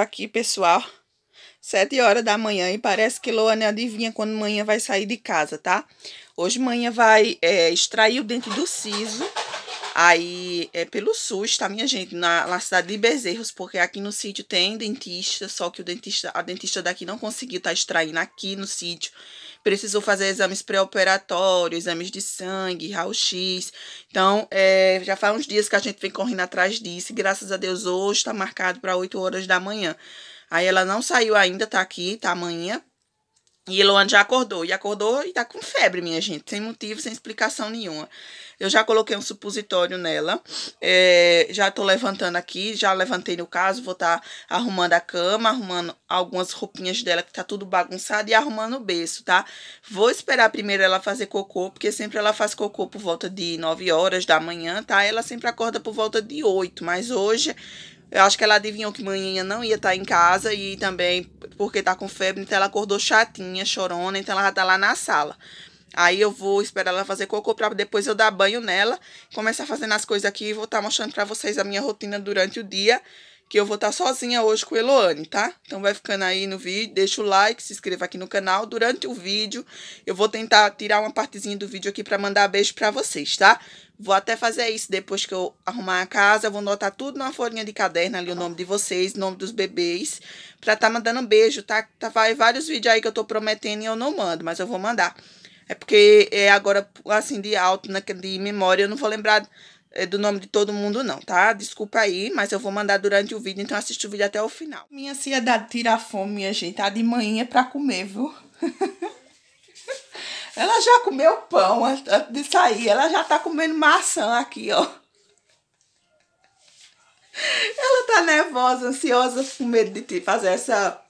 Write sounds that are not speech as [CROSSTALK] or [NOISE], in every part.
aqui, pessoal. Sete horas da manhã e parece que Loane adivinha quando manhã vai sair de casa, tá? Hoje manhã vai é, extrair o dente do siso. Aí é pelo SUS, tá, minha gente? Na, na cidade de Bezerros, porque aqui no sítio tem dentista, só que o dentista, a dentista daqui não conseguiu tá extraindo aqui no sítio precisou fazer exames pré-operatórios, exames de sangue, raio-x. Então, é, já faz uns dias que a gente vem correndo atrás disso. E graças a Deus, hoje está marcado para 8 horas da manhã. Aí ela não saiu ainda, tá aqui, tá amanhã. E Eloane já acordou. E acordou e tá com febre, minha gente. Sem motivo, sem explicação nenhuma. Eu já coloquei um supositório nela. É, já tô levantando aqui. Já levantei no caso. Vou tá arrumando a cama, arrumando algumas roupinhas dela que tá tudo bagunçado e arrumando o berço, tá? Vou esperar primeiro ela fazer cocô, porque sempre ela faz cocô por volta de 9 horas da manhã, tá? Ela sempre acorda por volta de 8. Mas hoje eu acho que ela adivinhou que manhinha não ia estar tá em casa e também porque tá com febre, então ela acordou chatinha, chorona, então ela já tá lá na sala. Aí eu vou esperar ela fazer cocô pra depois eu dar banho nela, começar fazendo as coisas aqui e vou estar tá mostrando pra vocês a minha rotina durante o dia, que eu vou estar tá sozinha hoje com Eloane, tá? Então vai ficando aí no vídeo, deixa o like, se inscreva aqui no canal. Durante o vídeo eu vou tentar tirar uma partezinha do vídeo aqui pra mandar beijo pra vocês, tá? Vou até fazer isso depois que eu arrumar a casa. Vou anotar tudo numa folhinha de caderno ali, o nome de vocês, o nome dos bebês. Pra tá mandando um beijo, tá? tá vai vários vídeos aí que eu tô prometendo e eu não mando, mas eu vou mandar. É porque é agora, assim, de alto, né, de memória, eu não vou lembrar é, do nome de todo mundo não, tá? Desculpa aí, mas eu vou mandar durante o vídeo, então assista o vídeo até o final. Minha ansiedade tira a fome, minha gente. Tá de manhã pra comer, viu? [LAUGHS] Ela já comeu pão antes de sair. Ela já tá comendo maçã aqui, ó. Ela tá nervosa, ansiosa, com medo de fazer essa,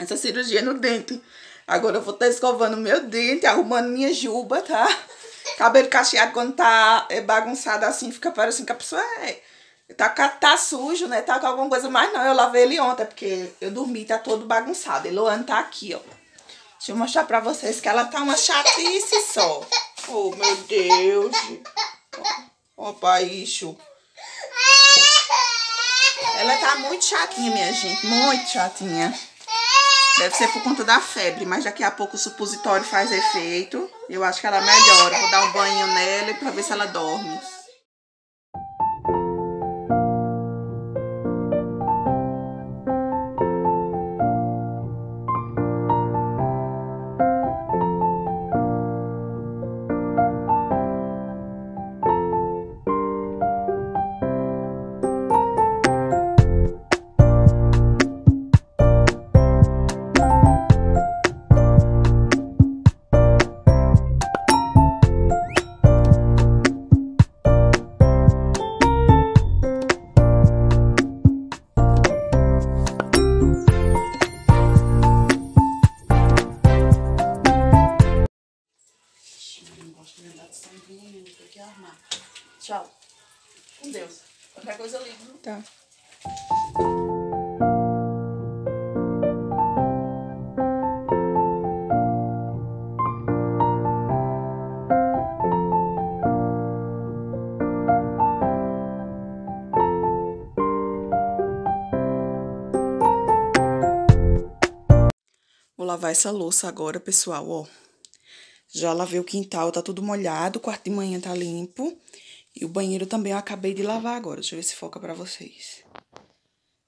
essa cirurgia no dente. Agora eu vou estar tá escovando meu dente, arrumando minha juba, tá? Cabelo cacheado quando tá é, bagunçado assim, fica parecendo que a pessoa é, tá, tá sujo, né? Tá com alguma coisa, mas não, eu lavei ele ontem, porque eu dormi, tá todo bagunçado. E Luana tá aqui, ó. Deixa eu mostrar pra vocês que ela tá uma chatice só. Oh, meu Deus. Ó, pai, isso. Ela tá muito chatinha, minha gente. Muito chatinha. Deve ser por conta da febre, mas daqui a pouco o supositório faz efeito. Eu acho que ela melhora. Vou dar um banho nela pra ver se ela dorme. mandado sambinha, não sei o que armar. Tchau. Com Deus. Qualquer coisa eu ligo. Tá. Vou lavar essa louça agora, pessoal, ó. Já lavei o quintal, tá tudo molhado, o quarto de manhã tá limpo. E o banheiro também eu acabei de lavar agora. Deixa eu ver se foca pra vocês.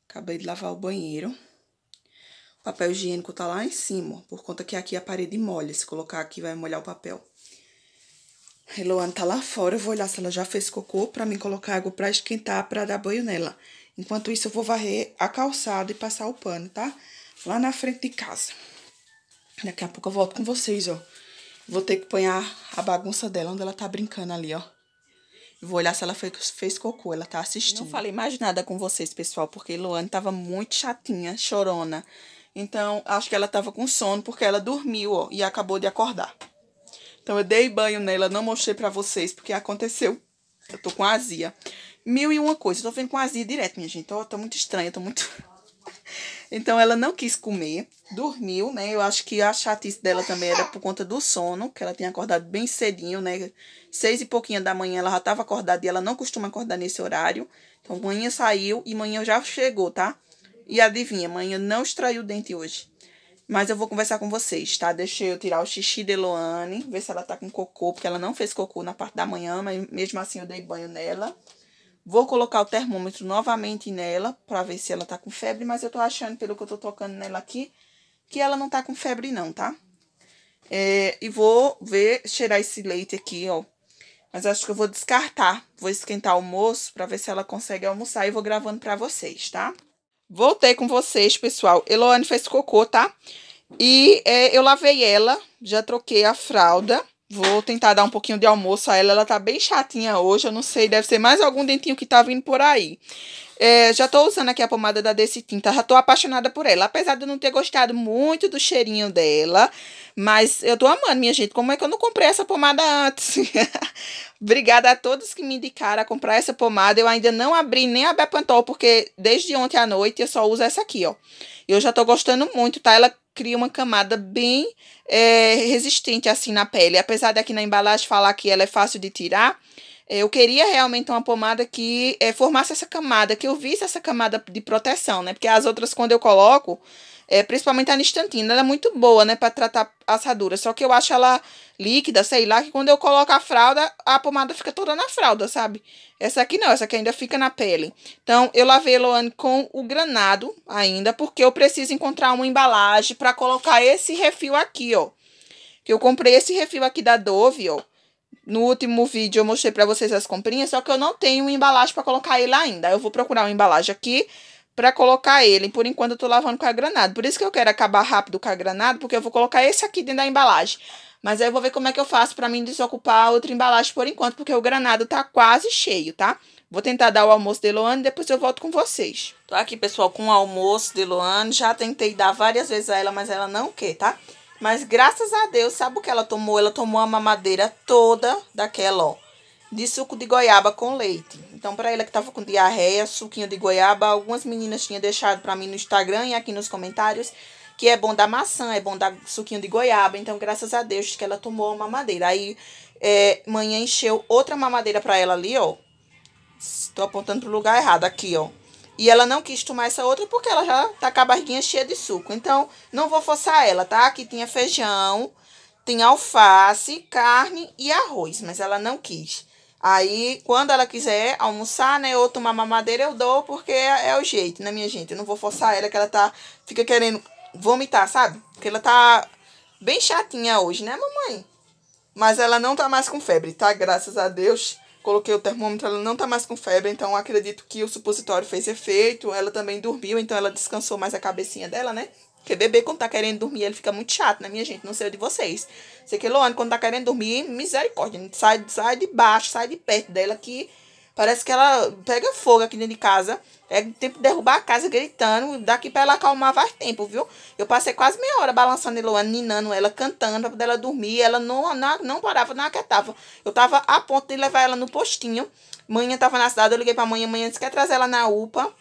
Acabei de lavar o banheiro. O papel higiênico tá lá em cima, por conta que aqui a parede molha. Se colocar aqui, vai molhar o papel. A Eloane tá lá fora, eu vou olhar se ela já fez cocô pra mim colocar água pra esquentar, pra dar banho nela. Enquanto isso, eu vou varrer a calçada e passar o pano, tá? Lá na frente de casa. Daqui a pouco eu volto com vocês, ó. Vou ter que pôr a bagunça dela onde ela tá brincando ali, ó. Vou olhar se ela fez, fez cocô, ela tá assistindo. Não falei mais nada com vocês, pessoal, porque Luane tava muito chatinha, chorona. Então, acho que ela tava com sono, porque ela dormiu, ó, e acabou de acordar. Então, eu dei banho nela, não mostrei pra vocês, porque aconteceu. Eu tô com azia. Mil e uma coisa, eu tô vendo com azia direto, minha gente. Ó, tô muito estranha, tô muito... Então ela não quis comer, dormiu, né? Eu acho que a chatice dela também era por conta do sono, que ela tinha acordado bem cedinho, né? Seis e pouquinha da manhã ela já estava acordada e ela não costuma acordar nesse horário. Então manhã saiu e manhã já chegou, tá? E adivinha, manhã não extraiu o dente hoje. Mas eu vou conversar com vocês, tá? Deixei eu tirar o xixi de Loane, ver se ela tá com cocô, porque ela não fez cocô na parte da manhã, mas mesmo assim eu dei banho nela. Vou colocar o termômetro novamente nela para ver se ela tá com febre, mas eu tô achando, pelo que eu tô tocando nela aqui, que ela não tá com febre não, tá? É, e vou ver, cheirar esse leite aqui, ó. Mas acho que eu vou descartar. Vou esquentar o almoço para ver se ela consegue almoçar e vou gravando para vocês, tá? Voltei com vocês, pessoal. Eloane fez cocô, tá? E é, eu lavei ela, já troquei a fralda. Vou tentar dar um pouquinho de almoço a ela. Ela tá bem chatinha hoje. Eu não sei, deve ser mais algum dentinho que tá vindo por aí. É, já estou usando aqui a pomada da Desse Tinta, já estou apaixonada por ela. Apesar de eu não ter gostado muito do cheirinho dela, mas eu estou amando, minha gente. Como é que eu não comprei essa pomada antes? [LAUGHS] Obrigada a todos que me indicaram a comprar essa pomada. Eu ainda não abri nem a Bepantol, porque desde ontem à noite eu só uso essa aqui, ó. Eu já estou gostando muito, tá? Ela cria uma camada bem é, resistente assim na pele. Apesar de aqui na embalagem falar que ela é fácil de tirar é, eu queria realmente uma pomada que é, formasse essa camada, que eu visse essa camada de proteção, né? Porque as outras, quando eu coloco, é, principalmente a nistantina, ela é muito boa, né? Pra tratar assadura. Só que eu acho ela líquida, sei lá, que quando eu coloco a fralda, a pomada fica toda na fralda, sabe? Essa aqui não, essa aqui ainda fica na pele. Então, eu lavei a Loane com o granado ainda, porque eu preciso encontrar uma embalagem pra colocar esse refil aqui, ó. Que eu comprei esse refil aqui da Dove, ó no último vídeo eu mostrei para vocês as comprinhas, só que eu não tenho embalagem para colocar ele ainda. Eu vou procurar uma embalagem aqui para colocar ele. Por enquanto eu tô lavando com a granada. Por isso que eu quero acabar rápido com a granada, porque eu vou colocar esse aqui dentro da embalagem. Mas aí eu vou ver como é que eu faço para mim desocupar outra embalagem por enquanto, porque o granado tá quase cheio, tá? Vou tentar dar o almoço de Loane e depois eu volto com vocês. Tô aqui, pessoal, com o almoço de Loane. Já tentei dar várias vezes a ela, mas ela não quer, tá? Mas graças a Deus, sabe o que ela tomou? Ela tomou a mamadeira toda daquela, ó, de suco de goiaba com leite. Então, para ela que tava com diarreia, suquinho de goiaba, algumas meninas tinham deixado para mim no Instagram e aqui nos comentários que é bom da maçã, é bom dar suquinho de goiaba. Então, graças a Deus que ela tomou a mamadeira. Aí, é, mãe encheu outra mamadeira para ela ali, ó. Estou apontando pro lugar errado aqui, ó. E ela não quis tomar essa outra porque ela já tá com a barriguinha cheia de suco. Então, não vou forçar ela, tá? Aqui tinha feijão, tem alface, carne e arroz, mas ela não quis. Aí, quando ela quiser almoçar, né, ou tomar mamadeira, eu dou, porque é, é o jeito, né, minha gente? Eu não vou forçar ela que ela tá, fica querendo vomitar, sabe? Porque ela tá bem chatinha hoje, né, mamãe? Mas ela não tá mais com febre, tá? Graças a Deus coloquei o termômetro, ela não tá mais com febre, então acredito que o supositório fez efeito. Ela também dormiu, então ela descansou mais a cabecinha dela, né? Porque bebê, quando tá querendo dormir, ele fica muito chato, né, minha gente? Não sei o de vocês. Sei que Luane, quando tá querendo dormir, misericórdia. Sai, sai de baixo, sai de perto dela que Parece que ela pega fogo aqui dentro de casa. É tempo de derrubar a casa gritando. Daqui pra ela acalmar faz tempo, viu? Eu passei quase meia hora balançando Eloane, ninando ela, cantando pra poder ela dormir. Ela não, não, não parava, não aquietava. Eu tava a ponto de levar ela no postinho. Manhã tava na cidade, eu liguei pra manhã. Manhã disse que ia trazer ela na UPA.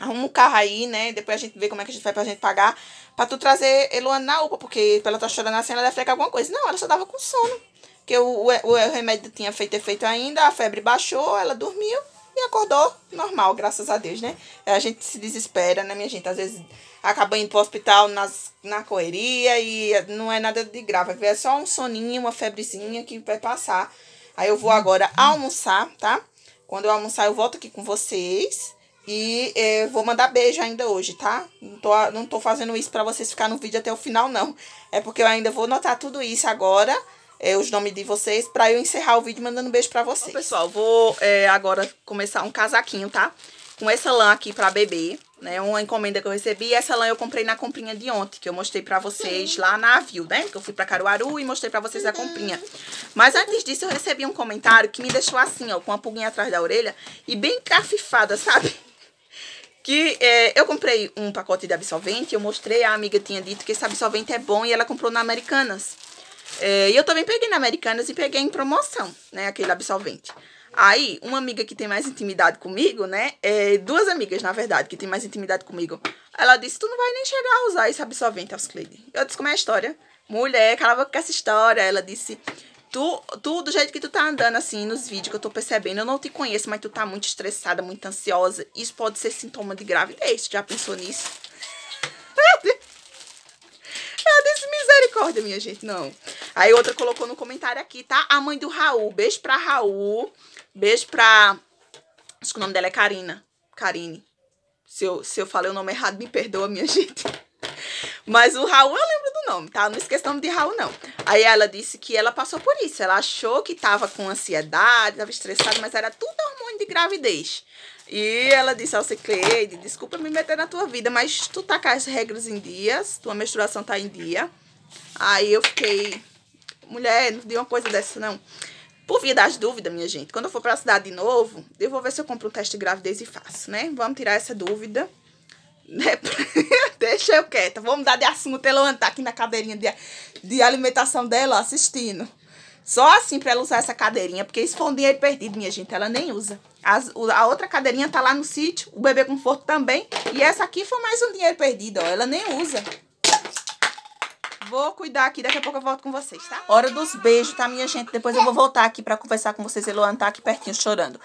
Arruma um carro aí, né? Depois a gente vê como é que a gente vai pra gente pagar. Pra tu trazer Eloane na UPA, porque pra ela tá chorando assim, ela deve ficar alguma coisa. Não, ela só tava com sono que o, o, o remédio tinha feito efeito ainda, a febre baixou, ela dormiu e acordou normal, graças a Deus, né? A gente se desespera, né, minha gente? Às vezes acaba indo pro hospital nas, na correria e não é nada de grave, é só um soninho, uma febrezinha que vai passar. Aí eu vou uhum. agora almoçar, tá? Quando eu almoçar, eu volto aqui com vocês. E eh, vou mandar beijo ainda hoje, tá? Não tô, não tô fazendo isso pra vocês ficarem no vídeo até o final, não. É porque eu ainda vou notar tudo isso agora é, os nomes de vocês para eu encerrar o vídeo mandando um beijo para vocês. Bom, pessoal, vou é, agora começar um casaquinho, tá? Com essa lã aqui para bebê, né? Uma encomenda que eu recebi. Essa lã eu comprei na comprinha de ontem, que eu mostrei para vocês lá na Avil, né? Que eu fui para Caruaru e mostrei para vocês a comprinha. Mas antes disso, eu recebi um comentário que me deixou assim, ó, com uma pulguinha atrás da orelha e bem cafifada, sabe? que é, eu comprei um pacote de absorvente, eu mostrei, a amiga tinha dito que esse absorvente é bom e ela comprou na Americanas. É, e eu também peguei na Americanas e peguei em promoção, né? Aquele absolvente. Aí, uma amiga que tem mais intimidade comigo, né? É, duas amigas, na verdade, que tem mais intimidade comigo. Ela disse, tu não vai nem chegar a usar esse absorvente, Auscleide. Eu disse, como é a história? Mulher, cala a boca com essa história. Ela disse, tu, tu, do jeito que tu tá andando, assim, nos vídeos que eu tô percebendo, eu não te conheço, mas tu tá muito estressada, muito ansiosa. Isso pode ser sintoma de gravidez. tu Já pensou nisso? [LAUGHS] desse misericórdia, minha gente, não. Aí outra colocou no comentário aqui, tá? A mãe do Raul. Beijo pra Raul. Beijo pra... Acho que o nome dela é Karina. Karine. Se eu, se eu falei o nome errado, me perdoa, minha [LAUGHS] gente. Mas o Raul, eu lembro nome, tá? Não esqueça o nome de Raul, não. Aí ela disse que ela passou por isso. Ela achou que tava com ansiedade, tava estressada, mas era tudo hormônio de gravidez. E ela disse ao Cicleide, desculpa me meter na tua vida, mas tu tá com as regras em dias, tua menstruação tá em dia. Aí eu fiquei, mulher, não deu uma coisa dessa, não. Por via das dúvidas, minha gente, quando eu for pra cidade de novo, eu vou ver se eu compro um teste de gravidez e faço, né? Vamos tirar essa dúvida. Né? [LAUGHS] Deixa eu quieta. Vamos mudar de assunto. Ela tá aqui na cadeirinha de, de alimentação dela, assistindo. Só assim pra ela usar essa cadeirinha, porque isso foi um dinheiro perdido, minha gente. Ela nem usa. As, a outra cadeirinha tá lá no sítio, o bebê conforto também. E essa aqui foi mais um dinheiro perdido, ó. Ela nem usa. Vou cuidar aqui, daqui a pouco eu volto com vocês, tá? Hora dos beijos, tá, minha gente? Depois eu vou voltar aqui pra conversar com vocês. Eloane tá aqui pertinho chorando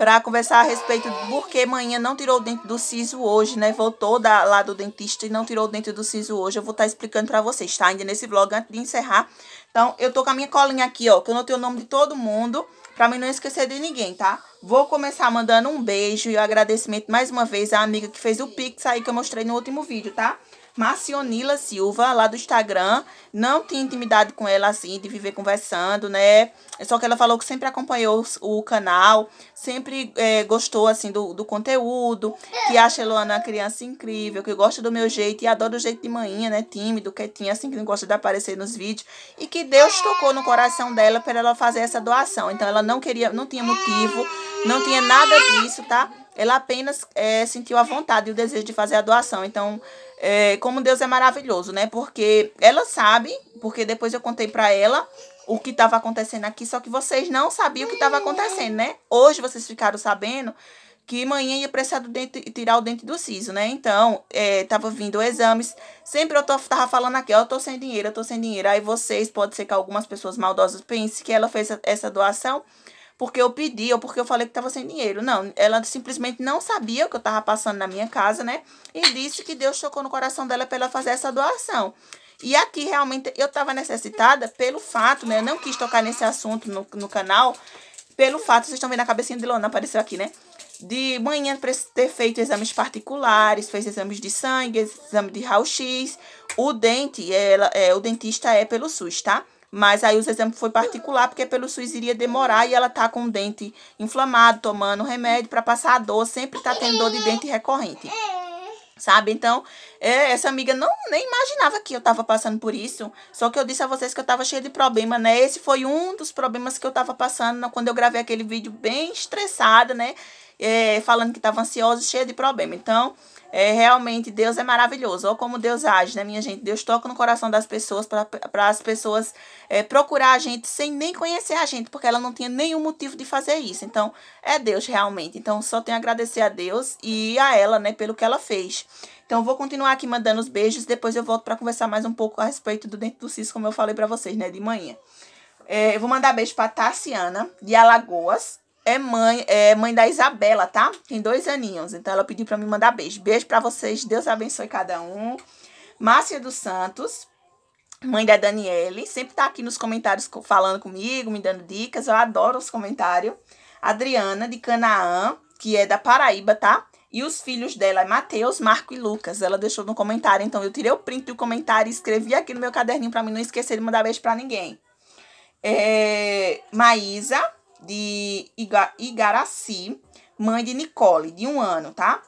para conversar a respeito do porquê manhã não tirou o dente do siso hoje, né? Voltou da, lá do dentista e não tirou o dente do siso hoje. Eu vou estar tá explicando para vocês, tá? Ainda nesse vlog, antes de encerrar. Então, eu tô com a minha colinha aqui, ó, que eu anotei o nome de todo mundo, para mim não esquecer de ninguém, tá? Vou começar mandando um beijo e o um agradecimento mais uma vez à amiga que fez o Pix aí que eu mostrei no último vídeo, tá? Marcionila Silva, lá do Instagram. Não tinha intimidade com ela, assim, de viver conversando, né? É só que ela falou que sempre acompanhou o canal, sempre é, gostou, assim, do, do conteúdo, que acha a Luana é uma criança incrível, que gosta do meu jeito e adora o jeito de manhinha, né? Tímido, quietinho, assim, que não gosta de aparecer nos vídeos. E que Deus tocou no coração dela para ela fazer essa doação. Então, ela não queria, não tinha motivo, não tinha nada disso, tá? Ela apenas é, sentiu a vontade e o desejo de fazer a doação. Então, é, como Deus é maravilhoso, né? Porque ela sabe, porque depois eu contei para ela o que estava acontecendo aqui, só que vocês não sabiam o que estava acontecendo, né? Hoje vocês ficaram sabendo que amanhã ia precisar do dente, tirar o dente do siso, né? Então, é, tava vindo exames. Sempre eu tô, tava falando aqui, ó, eu tô sem dinheiro, eu tô sem dinheiro. Aí vocês, pode ser que algumas pessoas maldosas pensem que ela fez essa doação porque eu pedi ou porque eu falei que estava sem dinheiro. Não, ela simplesmente não sabia o que eu estava passando na minha casa, né? E disse que Deus chocou no coração dela para ela fazer essa doação. E aqui realmente eu estava necessitada pelo fato, né? Eu não quis tocar nesse assunto no, no canal, pelo fato, vocês estão vendo a cabecinha de Lona apareceu aqui, né? De manhã ter feito exames particulares, fez exames de sangue, exame de raio-x. O dente, ela, é, o dentista é pelo SUS, tá? Mas aí os exemplos foi particular, porque pelo SUS iria demorar e ela tá com o dente inflamado, tomando remédio para passar a dor, sempre tá tendo dor de dente recorrente. Sabe? Então, é, essa amiga não nem imaginava que eu tava passando por isso. Só que eu disse a vocês que eu tava cheia de problema, né? Esse foi um dos problemas que eu tava passando quando eu gravei aquele vídeo bem estressada, né? É, falando que tava ansiosa, cheia de problema. Então, é, realmente Deus é maravilhoso. Olha como Deus age, né, minha gente? Deus toca no coração das pessoas para as pessoas é, procurar a gente sem nem conhecer a gente, porque ela não tinha nenhum motivo de fazer isso. Então, é Deus realmente. Então, só tenho a agradecer a Deus e a ela, né, pelo que ela fez. Então, vou continuar aqui mandando os beijos, depois eu volto para conversar mais um pouco a respeito do Dentro do Cis, como eu falei para vocês, né, de manhã. É, eu vou mandar beijo para Tassiana, de Alagoas, é mãe, é mãe da Isabela, tá? Tem dois aninhos, então ela pediu para me mandar beijo. Beijo para vocês, Deus abençoe cada um. Márcia dos Santos, mãe da Daniele, sempre tá aqui nos comentários falando comigo, me dando dicas, eu adoro os comentários. Adriana de Canaã, que é da Paraíba, tá? E os filhos dela, Mateus, Marco e Lucas. Ela deixou no comentário, então eu tirei o print do comentário e escrevi aqui no meu caderninho para mim não esquecer de mandar beijo para ninguém. É, Maísa, de Igaraci, mãe de Nicole, de um ano, tá?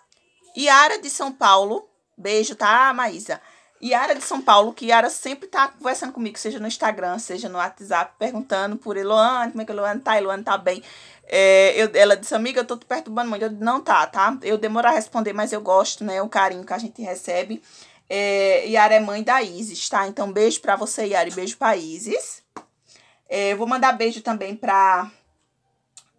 Yara de São Paulo, beijo, tá, Maísa? Yara de São Paulo, que Yara sempre tá conversando comigo, seja no Instagram, seja no WhatsApp, perguntando por Eloane, como é que Eloane tá, Eloane tá bem. É, eu, ela disse, amiga, eu tô te perturbando muito. Eu disse, não tá, tá? Eu demoro a responder, mas eu gosto, né? O carinho que a gente recebe. É, Yara é mãe da Isis, tá? Então, beijo pra você, Yara, e beijo pra Isis. É, eu vou mandar beijo também pra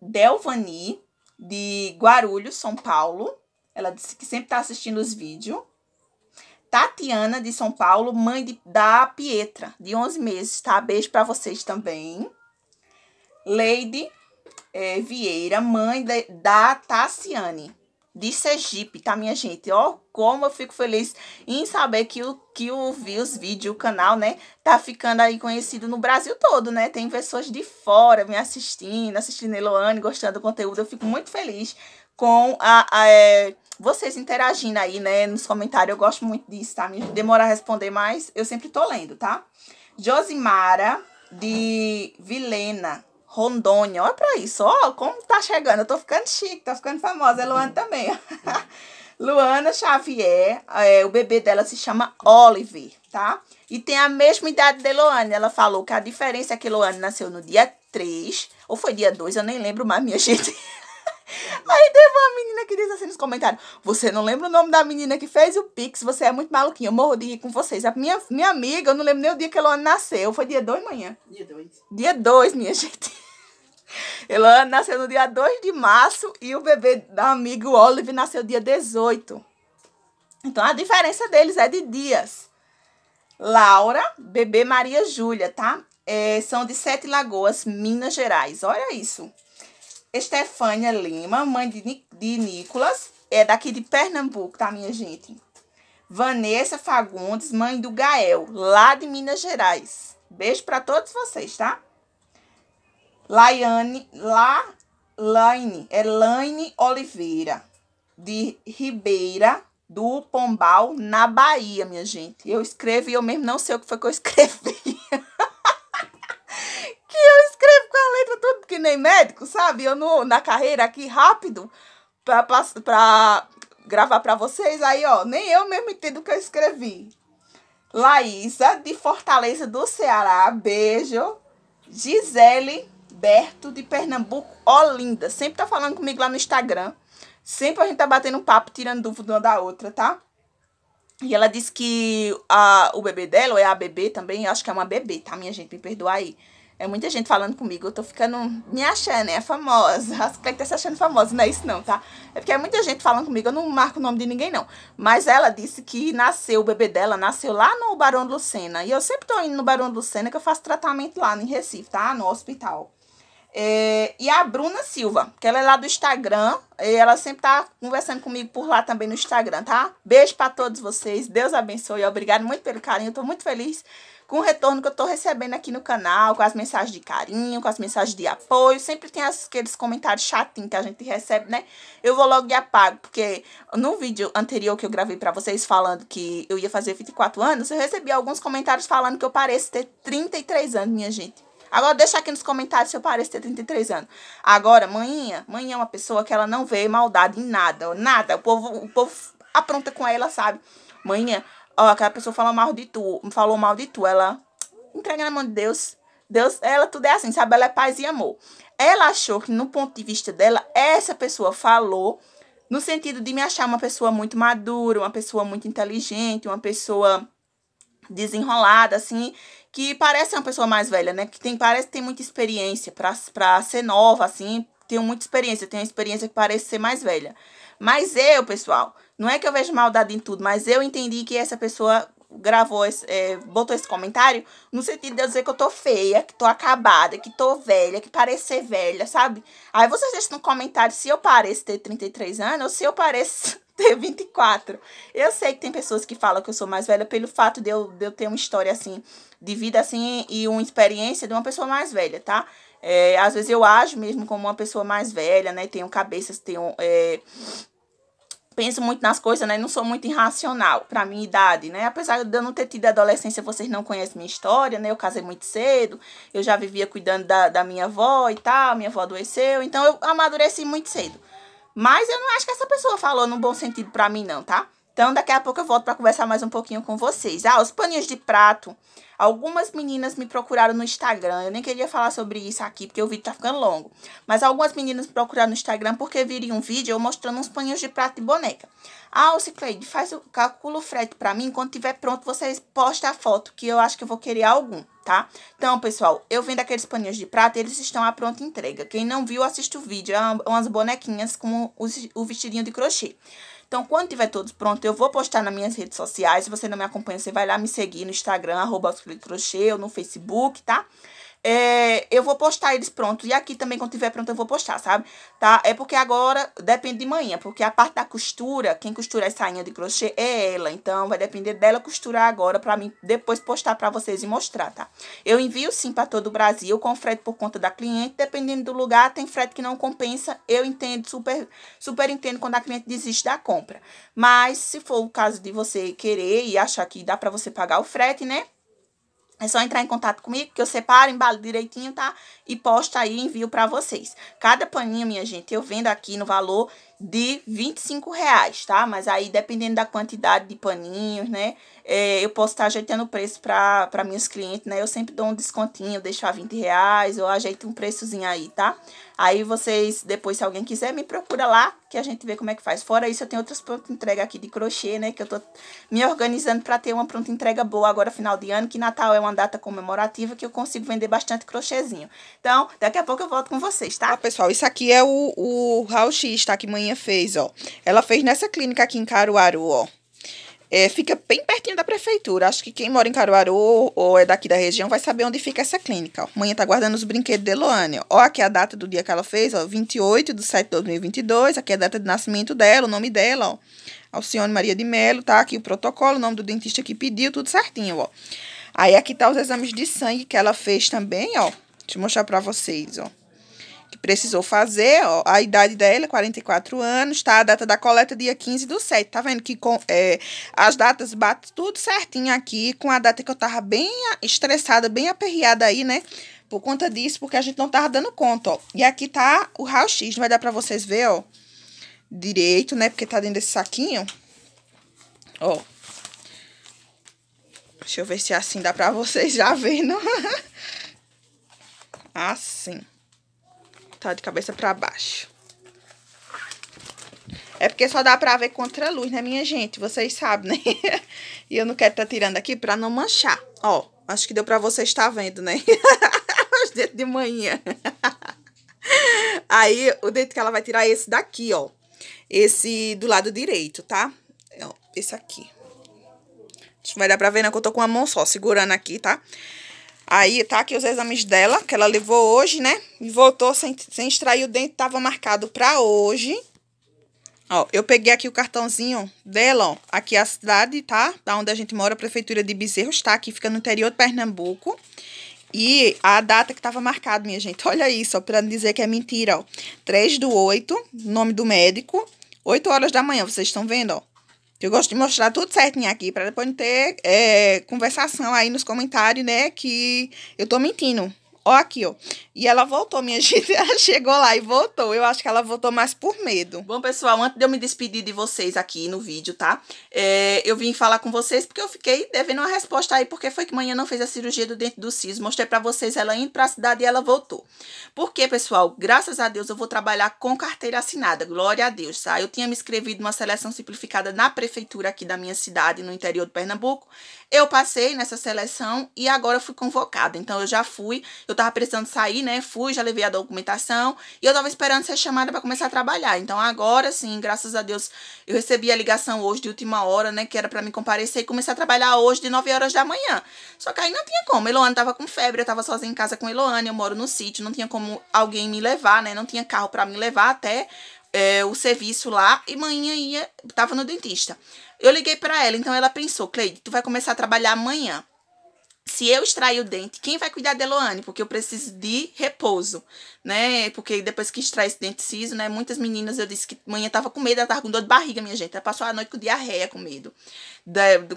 Delvani, de Guarulhos, São Paulo. Ela disse que sempre está assistindo os vídeos. Tatiana, de São Paulo, mãe de, da Pietra, de 11 meses, tá? Beijo para vocês também. Leide é, Vieira, mãe de, da Tassiane de Sergipe, tá, minha gente? Ó, como eu fico feliz em saber que o, que eu vi os vídeos, o canal, né, tá ficando aí conhecido no Brasil todo, né? Tem pessoas de fora me assistindo, assistindo Eloane, gostando do conteúdo. Eu fico muito feliz com a, a é, vocês interagindo aí, né, nos comentários. Eu gosto muito disso, tá? Demora a responder, mas eu sempre tô lendo, tá? Josimara, de Vilena, Rondônia. Olha pra isso, ó, como tá chegando. Eu tô ficando chique, tá ficando famosa. É Luana também. [LAUGHS] Luana Xavier, é, o bebê dela se chama Oliver, tá? E tem a mesma idade de Luana. Ela falou que a diferença é que Luana nasceu no dia 3, ou foi dia 2, eu nem lembro mais, minha gente. [LAUGHS] Aí teve uma menina que diz assim nos comentários: Você não lembra o nome da menina que fez o Pix? Você é muito maluquinho. Eu morro de rir com vocês. A minha, minha amiga, eu não lembro nem o dia que Luana nasceu. Foi dia 2 manhã? Dia 2. Dia 2, minha [LAUGHS] gente. Ela nasceu no dia 2 de março e o bebê da amiga Olive nasceu dia 18. Então a diferença deles é de dias. Laura, bebê Maria Júlia, tá? É, são de Sete Lagoas, Minas Gerais. Olha isso. Estefânia Lima, mãe de, de Nicolas, é daqui de Pernambuco, tá, minha gente? Vanessa Fagundes, mãe do Gael, lá de Minas Gerais. Beijo para todos vocês, tá? Laiane, La, Laine, Elaine Oliveira, de Ribeira do Pombal, na Bahia, minha gente. Eu escrevo e eu mesmo não sei o que foi que eu escrevi. [LAUGHS] que eu escrevo com a letra tudo que nem médico, sabe? Eu no, na carreira aqui, rápido, pra, pra, pra gravar pra vocês. Aí, ó, nem eu mesmo entendo o que eu escrevi. Laísa, de Fortaleza do Ceará, beijo. Gisele Alberto de Pernambuco, Olinda. Sempre tá falando comigo lá no Instagram. Sempre a gente tá batendo um papo, tirando dúvida uma da outra, tá? E ela disse que a, o bebê dela, ou é a bebê também, eu acho que é uma bebê, tá, minha gente? Me perdoa aí. É muita gente falando comigo, eu tô ficando me achando, é né? famosa. [LAUGHS] As que tá se achando famosa, não é isso não, tá? É porque é muita gente falando comigo, eu não marco o nome de ninguém não. Mas ela disse que nasceu, o bebê dela nasceu lá no Barão de Lucena. E eu sempre tô indo no Barão de Lucena, que eu faço tratamento lá em Recife, tá? No hospital. É, e a Bruna Silva, que ela é lá do Instagram. E ela sempre tá conversando comigo por lá também no Instagram, tá? Beijo para todos vocês. Deus abençoe. Obrigado muito pelo carinho. Eu tô muito feliz com o retorno que eu tô recebendo aqui no canal, com as mensagens de carinho, com as mensagens de apoio. Sempre tem aqueles comentários chatinhos que a gente recebe, né? Eu vou logo e apago, porque no vídeo anterior que eu gravei para vocês falando que eu ia fazer 24 anos, eu recebi alguns comentários falando que eu pareço ter 33 anos, minha gente. Agora, deixa aqui nos comentários se eu pareço ter 33 anos. Agora, manhinha, manhinha é uma pessoa que ela não vê maldade em nada, nada. O povo, o povo apronta com ela, sabe? Manhinha, ó, aquela pessoa falou mal de tu, falou mal de tu, ela entrega na mão de Deus. Deus, ela tudo é assim, sabe? Ela é paz e amor. Ela achou que, no ponto de vista dela, essa pessoa falou no sentido de me achar uma pessoa muito madura, uma pessoa muito inteligente, uma pessoa desenrolada, assim, que parece uma pessoa mais velha, né? Que tem, parece que tem muita experiência. Pra, pra ser nova, assim, tenho muita experiência. Tenho uma experiência que parece ser mais velha. Mas eu, pessoal, não é que eu vejo maldade em tudo, mas eu entendi que essa pessoa gravou, esse, é, botou esse comentário no sentido de eu dizer que eu tô feia, que tô acabada, que tô velha, que parecer velha, sabe? Aí vocês deixam no comentário se eu pareço ter 33 anos ou se eu pareço [LAUGHS] ter 24. Eu sei que tem pessoas que falam que eu sou mais velha pelo fato de eu, de eu ter uma história assim, de vida assim, e uma experiência de uma pessoa mais velha, tá? É, às vezes eu ajo mesmo como uma pessoa mais velha, né? Tenho cabeças, tenho. É, penso muito nas coisas, né? Não sou muito irracional pra minha idade, né? Apesar de eu não ter tido adolescência, vocês não conhecem minha história, né? Eu casei muito cedo, eu já vivia cuidando da, da minha avó e tal, minha avó adoeceu, então eu amadureci muito cedo. Mas eu não acho que essa pessoa falou num bom sentido para mim, não, tá? Então, daqui a pouco eu volto para conversar mais um pouquinho com vocês. Ah, os paninhos de prato. Algumas meninas me procuraram no Instagram. Eu nem queria falar sobre isso aqui, porque o vídeo tá ficando longo. Mas algumas meninas me procuraram no Instagram porque viram um vídeo eu mostrando uns paninhos de prato de boneca. Ah, o Cicleide, faz o cálculo frete para mim. Quando tiver pronto, vocês posta a foto, que eu acho que eu vou querer algum, tá? Então, pessoal, eu vendo aqueles paninhos de prato, eles estão à pronta entrega. Quem não viu, assiste o vídeo. É umas bonequinhas com o vestidinho de crochê. Então, quando tiver todos prontos, eu vou postar nas minhas redes sociais. Se você não me acompanha, você vai lá me seguir no Instagram, arroba ou no Facebook, tá? É, eu vou postar eles prontos. E aqui também, quando tiver pronto, eu vou postar, sabe? Tá? É porque agora depende de manhã. Porque a parte da costura, quem costura as sainhas de crochê é ela. Então, vai depender dela costurar agora pra mim depois postar pra vocês e mostrar, tá? Eu envio sim pra todo o Brasil com frete por conta da cliente. Dependendo do lugar, tem frete que não compensa. Eu entendo, super, super entendo quando a cliente desiste da compra. Mas, se for o caso de você querer e achar que dá pra você pagar o frete, né? É só entrar em contato comigo que eu separo, embalo direitinho, tá? E posto aí, envio para vocês. Cada paninho, minha gente, eu vendo aqui no valor de 25 reais, tá? Mas aí, dependendo da quantidade de paninhos, né? É, eu posso estar tá ajeitando o preço para meus clientes, né? Eu sempre dou um descontinho, deixo a 20 reais ou ajeito um preçozinho aí, tá? Aí vocês, depois, se alguém quiser, me procura lá, que a gente vê como é que faz. Fora isso, eu tenho outras pronta entrega aqui de crochê, né? Que eu tô me organizando para ter uma pronta entrega boa agora, final de ano, que Natal é uma data comemorativa que eu consigo vender bastante crochêzinho. Então, daqui a pouco eu volto com vocês, tá? Ah, pessoal, isso aqui é o, o Raul X, tá? Que manhã fez, ó. Ela fez nessa clínica aqui em Caruaru, ó. É, fica bem pertinho da prefeitura. Acho que quem mora em Caruaru ou é daqui da região vai saber onde fica essa clínica. Amanhã tá guardando os brinquedos de Loane. Ó, aqui é a data do dia que ela fez, ó, 28 de setembro de 2022. Aqui é a data de nascimento dela, o nome dela, ó. Alcione Maria de Melo, tá aqui o protocolo, o nome do dentista que pediu, tudo certinho, ó. Aí aqui tá os exames de sangue que ela fez também, ó. Deixa eu mostrar pra vocês, ó que precisou fazer, ó, a idade dela é 44 anos, tá? A data da coleta é dia 15 do 7. Tá vendo que com, é, as datas batem tudo certinho aqui, com a data que eu tava bem estressada, bem aperreada aí, né? Por conta disso, porque a gente não tava dando conta, ó. E aqui tá o raio-x, não vai dar pra vocês ver, ó, direito, né? Porque tá dentro desse saquinho, ó. Deixa eu ver se assim dá pra [LAUGHS] vocês já vendo. assim tá de cabeça pra baixo. É porque só dá pra ver contra a luz, né, minha gente? Vocês sabem, né? [LAUGHS] e eu não quero tá tirando aqui pra não manchar. Ó, acho que deu pra vocês estar tá vendo, né? [LAUGHS] Os dedos de manhã. [LAUGHS] Aí, o dedo que ela vai tirar é esse daqui, ó. Esse do lado direito, tá? Esse aqui. Acho que vai dar pra ver, né? Que eu tô com uma mão só, segurando aqui, tá? Tá? Aí tá aqui os exames dela, que ela levou hoje, né? E voltou sem, sem extrair o dente, tava marcado pra hoje. Ó, eu peguei aqui o cartãozinho dela, ó. Aqui é a cidade, tá? Da onde a gente mora, a prefeitura de Bezerros, tá? Aqui fica no interior de Pernambuco. E a data que tava marcada, minha gente. [LAUGHS] Olha isso, ó, pra não dizer que é mentira, ó. 3 do 8, nome do médico. 8 horas da manhã, vocês estão vendo, ó. Eu gosto de mostrar tudo certinho aqui, para depois não ter é, conversação aí nos comentários, né? Que eu tô mentindo. Ó, aqui, ó. E ela voltou, minha [LAUGHS] gente. Ela chegou lá e voltou. Eu acho que ela voltou mais por medo. Bom, pessoal, antes de eu me despedir de vocês aqui no vídeo, tá? É, eu vim falar com vocês porque eu fiquei devendo uma resposta aí. Porque foi que manhã não fez a cirurgia do dente do siso. Mostrei pra vocês ela indo pra cidade e ela voltou. Porque, pessoal, graças a Deus eu vou trabalhar com carteira assinada. Glória a Deus, tá? Eu tinha me inscrevido numa seleção simplificada na prefeitura aqui da minha cidade, no interior de Pernambuco. Eu passei nessa seleção e agora fui convocada. Então, eu já fui. Eu tava precisando sair né? Fui, já levei a documentação e eu tava esperando ser chamada para começar a trabalhar. Então agora sim, graças a Deus, eu recebi a ligação hoje de última hora, né, que era para me comparecer e começar a trabalhar hoje de 9 horas da manhã. Só que aí não tinha como. Eloane tava com febre, eu tava sozinha em casa com Eloane, eu moro no sítio, não tinha como alguém me levar, né? Não tinha carro para me levar até é, o serviço lá e manhã ia, tava no dentista. Eu liguei para ela, então ela pensou, Cleide, tu vai começar a trabalhar amanhã se eu extrair o dente, quem vai cuidar da Eloane? Porque eu preciso de repouso, né? Porque depois que extrai esse dente siso, né? Muitas meninas, eu disse que manhã tava com medo, ela tava com dor de barriga, minha gente. Ela passou a noite com diarreia, com medo.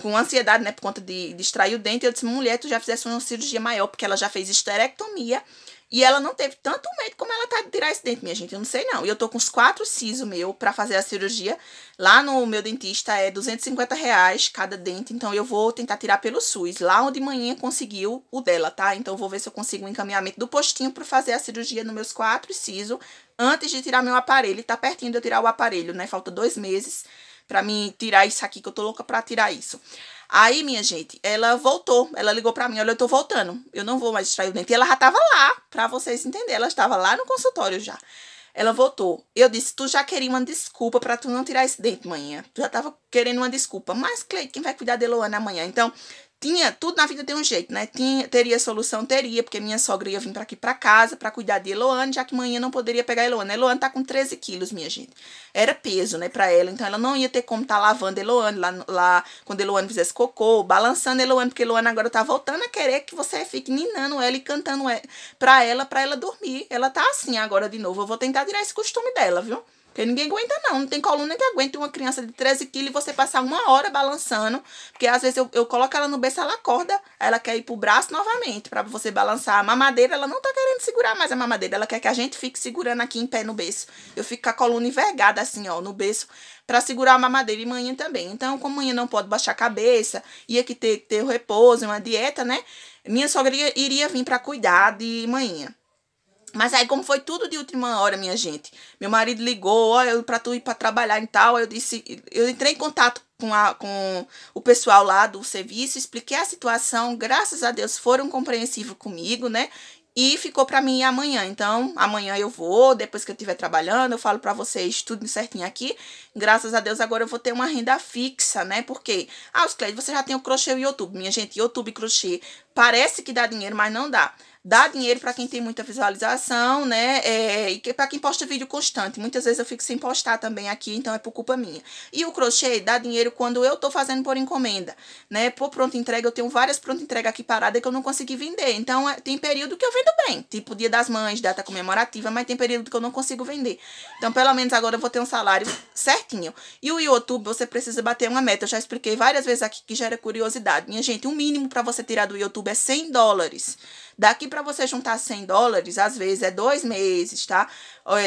com ansiedade, né? Por conta de, de extrair o dente. Eu disse, mulher, tu já fizesse uma cirurgia maior, porque ela já fez esterectomia e ela não teve tanto medo como ela tá de tirar esse dente, minha gente. Eu não sei não. E eu tô com os quatro cisos meu para fazer a cirurgia. Lá no meu dentista é 250 reais cada dente. Então eu vou tentar tirar pelo SUS. Lá onde manhã conseguiu o dela, tá? Então eu vou ver se eu consigo um encaminhamento do postinho para fazer a cirurgia nos meus quatro cisos Antes de tirar meu aparelho. Tá pertinho de eu tirar o aparelho, né? Falta dois meses para mim tirar isso aqui, que eu tô louca pra tirar isso. Aí, minha gente, ela voltou. Ela ligou para mim: olha, eu tô voltando. Eu não vou mais extrair o dente. E ela já tava lá, para vocês entenderem. Ela estava lá no consultório já. Ela voltou. Eu disse: Tu já queria uma desculpa para tu não tirar esse dente, amanhã Tu já tava querendo uma desculpa. Mas, Cleide, quem vai cuidar de Luana amanhã? Então, tinha, tudo na vida tem um jeito, né? Tinha, teria solução, teria, porque minha sogra ia vir para aqui para casa para cuidar de Eloane, já que manhã não poderia pegar Eloane. Eloane tá com 13 quilos, minha gente. Era peso, né, para ela, então ela não ia ter como tá lavando Eloane lá, lá quando Eloane fizesse cocô, balançando Eloane, porque Eloane agora tá voltando a querer que você fique ninando ela e cantando para ela, para ela dormir. Ela tá assim agora de novo. Eu vou tentar tirar esse costume dela, viu? Porque ninguém aguenta, não. Não tem coluna que aguente uma criança de 13 quilos e você passar uma hora balançando. Porque às vezes eu, eu coloco ela no berço, ela acorda, ela quer ir pro braço novamente para você balançar. A mamadeira, ela não tá querendo segurar mais a mamadeira. Ela quer que a gente fique segurando aqui em pé no berço. Eu fico com a coluna envergada assim, ó, no berço para segurar a mamadeira e manhã também. Então, como manhã não pode baixar a cabeça, ia que ter, ter o repouso, uma dieta, né? Minha sogra iria, iria vir para cuidar de manhã. Mas aí, como foi tudo de última hora, minha gente, meu marido ligou, ó pra tu ir pra trabalhar e tal. Eu disse, eu entrei em contato com, a, com o pessoal lá do serviço, expliquei a situação, graças a Deus foram compreensivos comigo, né? E ficou para mim amanhã. Então, amanhã eu vou, depois que eu estiver trabalhando, eu falo para vocês tudo certinho aqui. Graças a Deus, agora eu vou ter uma renda fixa, né? Porque, ah, os clientes, você já tem o crochê e o YouTube. Minha gente, YouTube e crochê parece que dá dinheiro, mas não dá dá dinheiro para quem tem muita visualização, né? É, e que, para quem posta vídeo constante. Muitas vezes eu fico sem postar também aqui, então é por culpa minha. E o crochê dá dinheiro quando eu tô fazendo por encomenda, né? Por pronta entrega, eu tenho várias pronta entrega aqui parada que eu não consegui vender. Então é, tem período que eu vendo bem, tipo dia das mães, data comemorativa, mas tem período que eu não consigo vender. Então pelo menos agora eu vou ter um salário certinho. E o YouTube, você precisa bater uma meta. Eu já expliquei várias vezes aqui que gera curiosidade. Minha gente, o um mínimo para você tirar do YouTube é 100 dólares. Daqui para você juntar 100 dólares, às vezes é dois meses, tá?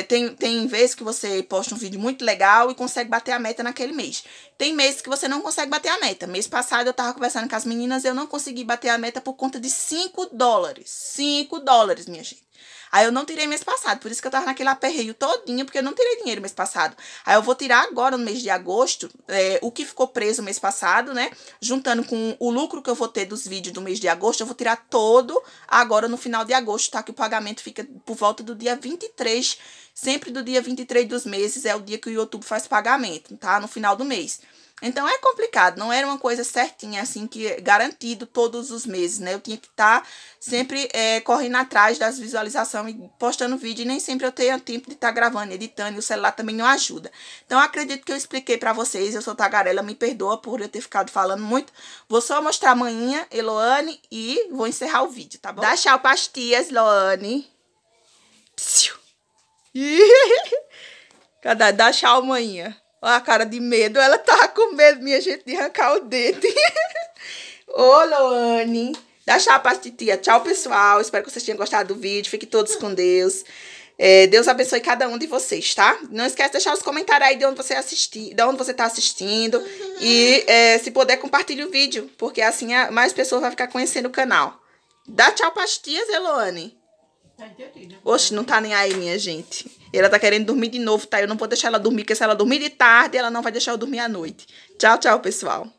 Tem, tem vezes que você posta um vídeo muito legal e consegue bater a meta naquele mês. Tem meses que você não consegue bater a meta. Mês passado eu tava conversando com as meninas, eu não consegui bater a meta por conta de 5 dólares. 5 dólares, minha gente. Aí eu não tirei mês passado, por isso que eu tava naquele aperreio todinho, porque eu não tirei dinheiro mês passado. Aí eu vou tirar agora, no mês de agosto, é, o que ficou preso mês passado, né? Juntando com o lucro que eu vou ter dos vídeos do mês de agosto, eu vou tirar todo agora no final de agosto, tá? Que o pagamento fica por volta do dia 23, sempre do dia 23 dos meses é o dia que o YouTube faz pagamento, tá? No final do mês. Então é complicado, não era uma coisa certinha, assim, que é garantido todos os meses, né? Eu tinha que estar tá sempre é, correndo atrás das visualizações e postando vídeo, e nem sempre eu tenho tempo de estar tá gravando, editando, e o celular também não ajuda. Então acredito que eu expliquei para vocês, eu sou tagarela, me perdoa por eu ter ficado falando muito. Vou só mostrar amanhã, Eloane, e vou encerrar o vídeo, tá bom? Dá tchau pastias, Eloane. [LAUGHS] Cadê Dá tchau amanhã. Olha a cara de medo. Ela tá com medo, minha gente, de arrancar o dente. [LAUGHS] Ô, Loane. Dá tchau pra titia. Tchau, pessoal. Espero que vocês tenham gostado do vídeo. Fiquem todos com Deus. É, Deus abençoe cada um de vocês, tá? Não esquece de deixar os comentários aí de onde você assistir, de onde você tá assistindo. E é, se puder, compartilhe o vídeo. Porque assim mais pessoas vão ficar conhecendo o canal. Dá tchau pras tias, Eloane. Tá Oxe, não tá nem aí, minha gente ela tá querendo dormir de novo, tá? Eu não vou deixar ela dormir, porque se ela dormir de tarde, ela não vai deixar eu dormir à noite. Tchau, tchau, pessoal.